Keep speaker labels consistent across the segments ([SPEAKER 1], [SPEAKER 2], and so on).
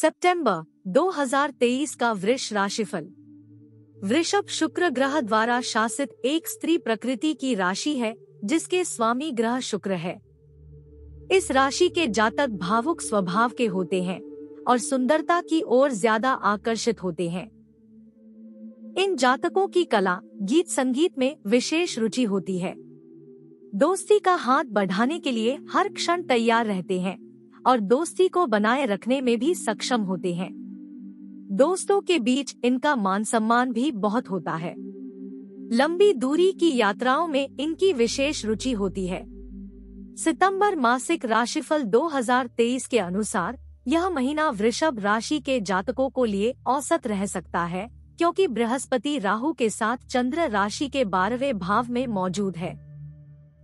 [SPEAKER 1] सितंबर 2023 का वृष राशिफल वृषभ शुक्र ग्रह द्वारा शासित एक स्त्री प्रकृति की राशि है जिसके स्वामी ग्रह शुक्र है इस राशि के जातक भावुक स्वभाव के होते हैं और सुंदरता की ओर ज्यादा आकर्षित होते हैं इन जातकों की कला गीत संगीत में विशेष रुचि होती है दोस्ती का हाथ बढ़ाने के लिए हर क्षण तैयार रहते हैं और दोस्ती को बनाए रखने में भी सक्षम होते हैं दोस्तों के बीच इनका मान सम्मान भी बहुत होता है लंबी दूरी की यात्राओं में इनकी विशेष रुचि होती है सितंबर मासिक राशिफल 2023 के अनुसार यह महीना वृषभ राशि के जातकों को लिए औसत रह सकता है क्योंकि बृहस्पति राहु के साथ चंद्र राशि के बारहवें भाव में मौजूद है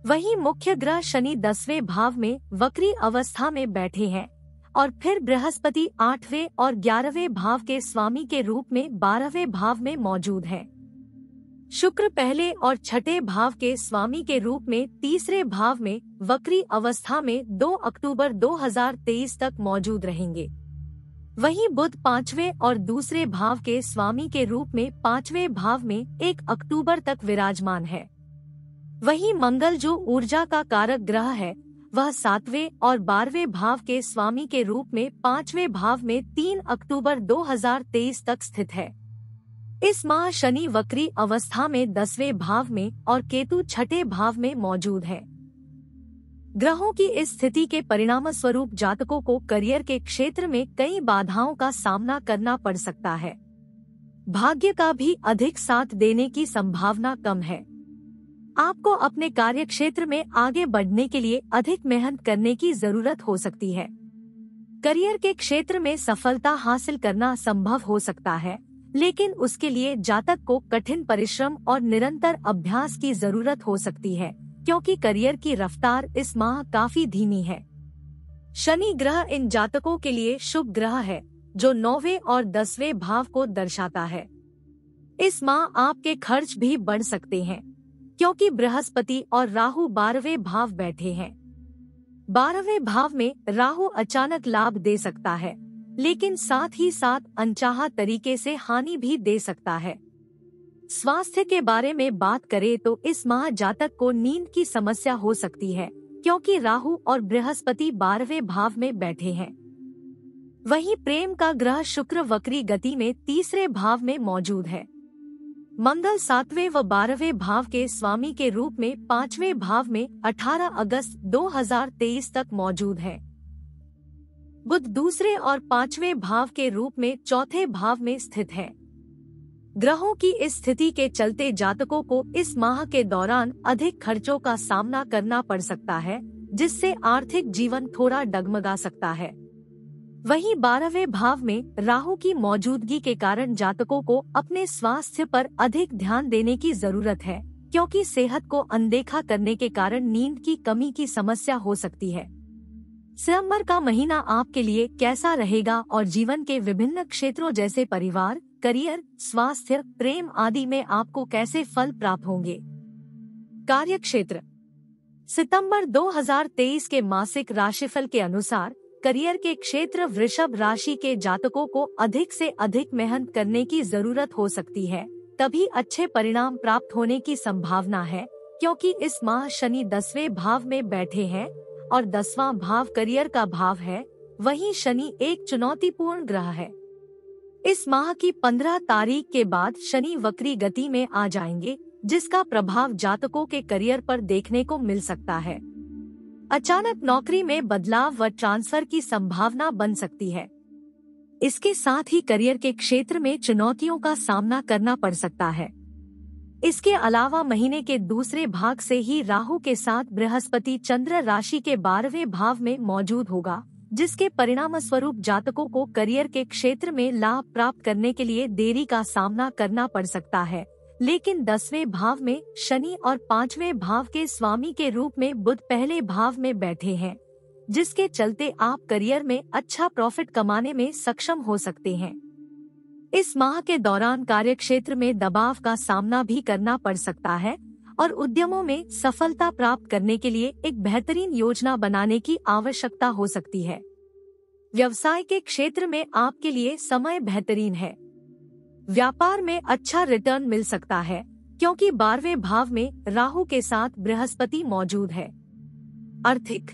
[SPEAKER 1] वहीं मुख्य ग्रह शनि दसवें भाव में वक्री अवस्था में बैठे हैं और फिर बृहस्पति आठवें और ग्यारहवें भाव के स्वामी के रूप में बारहवें भाव में मौजूद है शुक्र पहले और छठे भाव के स्वामी के रूप में तीसरे भाव में वक्री अवस्था में 2 अक्टूबर 2023 तक मौजूद रहेंगे वहीं बुध पांचवें और दूसरे भाव के स्वामी के रूप में पांचवें भाव में 1 अक्टूबर तक विराजमान है वही मंगल जो ऊर्जा का कारक ग्रह है वह सातवें और बारहवें भाव के स्वामी के रूप में पांचवें भाव में तीन अक्टूबर 2023 तक स्थित है इस माह शनि वक्री अवस्था में दसवें भाव में और केतु छठे भाव में मौजूद है ग्रहों की इस स्थिति के परिणाम स्वरूप जातकों को करियर के क्षेत्र में कई बाधाओं का सामना करना पड़ सकता है भाग्य का भी अधिक साथ देने की संभावना कम है आपको अपने कार्य क्षेत्र में आगे बढ़ने के लिए अधिक मेहनत करने की जरूरत हो सकती है करियर के क्षेत्र में सफलता हासिल करना संभव हो सकता है लेकिन उसके लिए जातक को कठिन परिश्रम और निरंतर अभ्यास की जरूरत हो सकती है क्योंकि करियर की रफ्तार इस माह काफी धीमी है शनि ग्रह इन जातकों के लिए शुभ ग्रह है जो नौवे और दसवें भाव को दर्शाता है इस माह आपके खर्च भी बढ़ सकते हैं क्योंकि बृहस्पति और राहु बारहवें भाव बैठे हैं बारहवें भाव में राहु अचानक लाभ दे सकता है लेकिन साथ ही साथ अनचाहा तरीके से हानि भी दे सकता है स्वास्थ्य के बारे में बात करें तो इस माह जातक को नींद की समस्या हो सकती है क्योंकि राहु और बृहस्पति बारहवें भाव में बैठे हैं वहीं प्रेम का ग्रह शुक्र वक्री गति में तीसरे भाव में मौजूद है मंगल सातवें व बारहवें भाव के स्वामी के रूप में पांचवें भाव में 18 अगस्त 2023 तक मौजूद है बुध दूसरे और पांचवें भाव के रूप में चौथे भाव में स्थित है ग्रहों की इस स्थिति के चलते जातकों को इस माह के दौरान अधिक खर्चों का सामना करना पड़ सकता है जिससे आर्थिक जीवन थोड़ा डगमगा सकता है वहीं बारहवें भाव में राहु की मौजूदगी के कारण जातकों को अपने स्वास्थ्य पर अधिक ध्यान देने की जरूरत है क्योंकि सेहत को अनदेखा करने के कारण नींद की कमी की समस्या हो सकती है सितम्बर का महीना आपके लिए कैसा रहेगा और जीवन के विभिन्न क्षेत्रों जैसे परिवार करियर स्वास्थ्य प्रेम आदि में आपको कैसे फल प्राप्त होंगे कार्य क्षेत्र सितम्बर 2023 के मासिक राशिफल के अनुसार करियर के क्षेत्र वृषभ राशि के जातकों को अधिक से अधिक मेहनत करने की जरूरत हो सकती है तभी अच्छे परिणाम प्राप्त होने की संभावना है क्योंकि इस माह शनि दसवें भाव में बैठे हैं और दसवां भाव करियर का भाव है वहीं शनि एक चुनौतीपूर्ण ग्रह है इस माह की पंद्रह तारीख के बाद शनि वक्री गति में आ जाएंगे जिसका प्रभाव जातकों के करियर पर देखने को मिल सकता है अचानक नौकरी में बदलाव व ट्रांसफर की संभावना बन सकती है इसके साथ ही करियर के क्षेत्र में चुनौतियों का सामना करना पड़ सकता है इसके अलावा महीने के दूसरे भाग से ही राहु के साथ बृहस्पति चंद्र राशि के बारहवें भाव में मौजूद होगा जिसके परिणाम स्वरूप जातकों को करियर के क्षेत्र में लाभ प्राप्त करने के लिए देरी का सामना करना पड़ सकता है लेकिन दसवें भाव में शनि और पांचवें भाव के स्वामी के रूप में बुध पहले भाव में बैठे हैं जिसके चलते आप करियर में अच्छा प्रॉफिट कमाने में सक्षम हो सकते हैं इस माह के दौरान कार्यक्षेत्र में दबाव का सामना भी करना पड़ सकता है और उद्यमों में सफलता प्राप्त करने के लिए एक बेहतरीन योजना बनाने की आवश्यकता हो सकती है व्यवसाय के क्षेत्र में आपके लिए समय बेहतरीन है व्यापार में अच्छा रिटर्न मिल सकता है क्योंकि बारहवें भाव में राहु के साथ बृहस्पति मौजूद है आर्थिक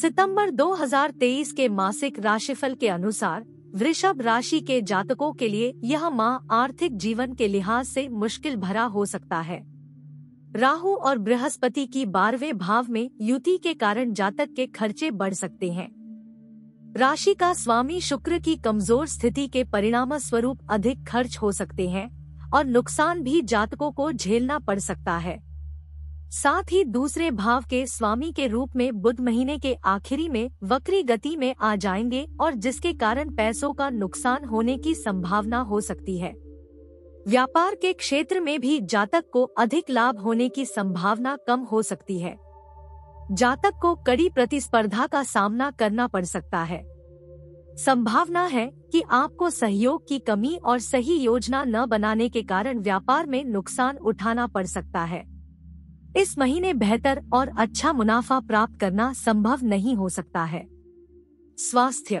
[SPEAKER 1] सितंबर 2023 के मासिक राशिफल के अनुसार वृषभ राशि के जातकों के लिए यह माह आर्थिक जीवन के लिहाज से मुश्किल भरा हो सकता है राहु और बृहस्पति की बारहवें भाव में युति के कारण जातक के खर्चे बढ़ सकते हैं राशि का स्वामी शुक्र की कमजोर स्थिति के परिणाम स्वरूप अधिक खर्च हो सकते हैं और नुकसान भी जातकों को झेलना पड़ सकता है साथ ही दूसरे भाव के स्वामी के रूप में बुध महीने के आखिरी में वक्री गति में आ जाएंगे और जिसके कारण पैसों का नुकसान होने की संभावना हो सकती है व्यापार के क्षेत्र में भी जातक को अधिक लाभ होने की संभावना कम हो सकती है जातक को कड़ी प्रतिस्पर्धा का सामना करना पड़ सकता है संभावना है कि आपको सहयोग की कमी और सही योजना न बनाने के कारण व्यापार में नुकसान उठाना पड़ सकता है इस महीने बेहतर और अच्छा मुनाफा प्राप्त करना संभव नहीं हो सकता है स्वास्थ्य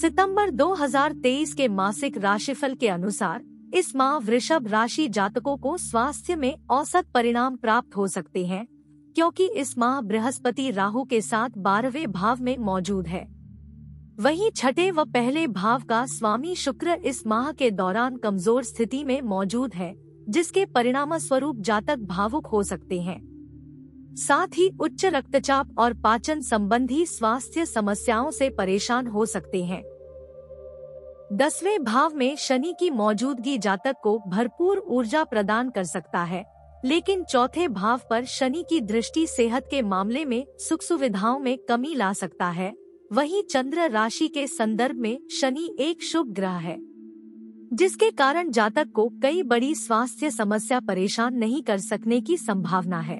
[SPEAKER 1] सितंबर 2023 के मासिक राशिफल के अनुसार इस माह वृषभ राशि जातकों को स्वास्थ्य में औसत परिणाम प्राप्त हो सकते हैं क्योंकि इस माह बृहस्पति राहु के साथ बारहवें भाव में मौजूद है वहीं छठे व पहले भाव का स्वामी शुक्र इस माह के दौरान कमजोर स्थिति में मौजूद है जिसके परिणाम स्वरूप जातक भावुक हो सकते हैं साथ ही उच्च रक्तचाप और पाचन संबंधी स्वास्थ्य समस्याओं से परेशान हो सकते हैं दसवें भाव में शनि की मौजूदगी जातक को भरपूर ऊर्जा प्रदान कर सकता है लेकिन चौथे भाव पर शनि की दृष्टि सेहत के मामले में सुख सुविधाओं में कमी ला सकता है वहीं चंद्र राशि के संदर्भ में शनि एक शुभ ग्रह है जिसके कारण जातक को कई बड़ी स्वास्थ्य समस्या परेशान नहीं कर सकने की संभावना है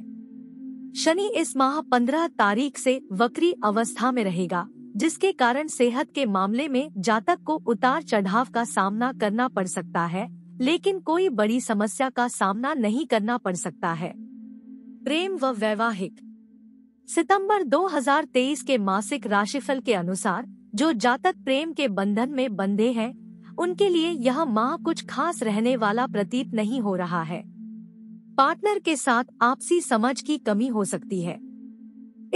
[SPEAKER 1] शनि इस माह पंद्रह तारीख से वक्री अवस्था में रहेगा जिसके कारण सेहत के मामले में जातक को उतार चढ़ाव का सामना करना पड़ सकता है लेकिन कोई बड़ी समस्या का सामना नहीं करना पड़ सकता है प्रेम व वैवाहिक सितंबर 2023 के मासिक राशिफल के अनुसार जो जातक प्रेम के बंधन में बंधे हैं उनके लिए यह माह कुछ खास रहने वाला प्रतीत नहीं हो रहा है पार्टनर के साथ आपसी समझ की कमी हो सकती है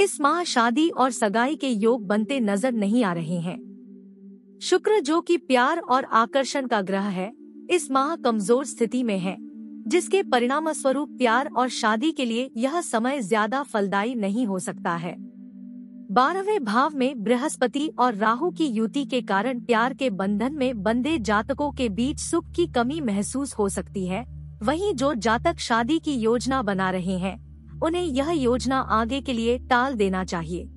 [SPEAKER 1] इस माह शादी और सगाई के योग बनते नजर नहीं आ रहे हैं शुक्र जो कि प्यार और आकर्षण का ग्रह है इस माह कमजोर स्थिति में है जिसके परिणाम स्वरूप प्यार और शादी के लिए यह समय ज्यादा फलदायी नहीं हो सकता है बारहवें भाव में बृहस्पति और राहु की युति के कारण प्यार के बंधन में बंधे जातकों के बीच सुख की कमी महसूस हो सकती है वहीं जो जातक शादी की योजना बना रहे हैं उन्हें यह योजना आगे के लिए टाल देना चाहिए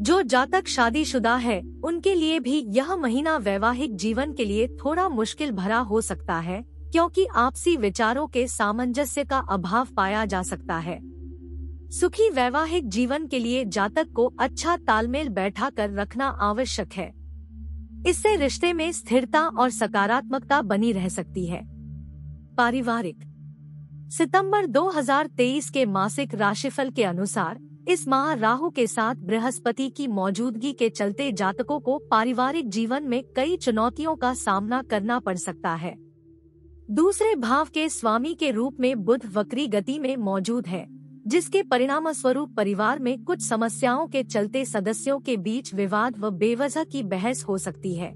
[SPEAKER 1] जो जातक शादीशुदा है उनके लिए भी यह महीना वैवाहिक जीवन के लिए थोड़ा मुश्किल भरा हो सकता है क्योंकि आपसी विचारों के सामंजस्य का अभाव पाया जा सकता है सुखी वैवाहिक जीवन के लिए जातक को अच्छा तालमेल बैठा कर रखना आवश्यक है इससे रिश्ते में स्थिरता और सकारात्मकता बनी रह सकती है पारिवारिक सितंबर 2023 के मासिक राशिफल के अनुसार इस माह राहु के साथ बृहस्पति की मौजूदगी के चलते जातकों को पारिवारिक जीवन में कई चुनौतियों का सामना करना पड़ सकता है दूसरे भाव के स्वामी के रूप में बुध वक्री गति में मौजूद है जिसके परिणाम स्वरूप परिवार में कुछ समस्याओं के चलते सदस्यों के बीच विवाद व बेवजह की बहस हो सकती है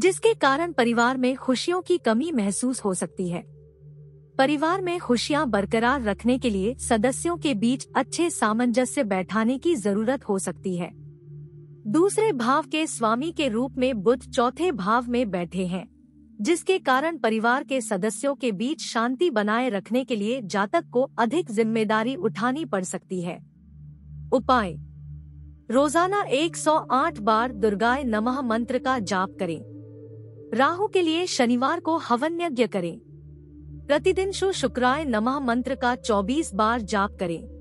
[SPEAKER 1] जिसके कारण परिवार में खुशियों की कमी महसूस हो सकती है परिवार में खुशियां बरकरार रखने के लिए सदस्यों के बीच अच्छे सामंजस्य बैठाने की जरूरत हो सकती है दूसरे भाव के स्वामी के रूप में बुद्ध चौथे भाव में बैठे हैं जिसके कारण परिवार के सदस्यों के बीच शांति बनाए रखने के लिए जातक को अधिक जिम्मेदारी उठानी पड़ सकती है उपाय रोजाना 108 बार दुर्गाय नमः मंत्र का जाप करें राहु के लिए शनिवार को हवन यज्ञ करें प्रतिदिन शो शुक्राय नमः मंत्र का 24 बार जाप करें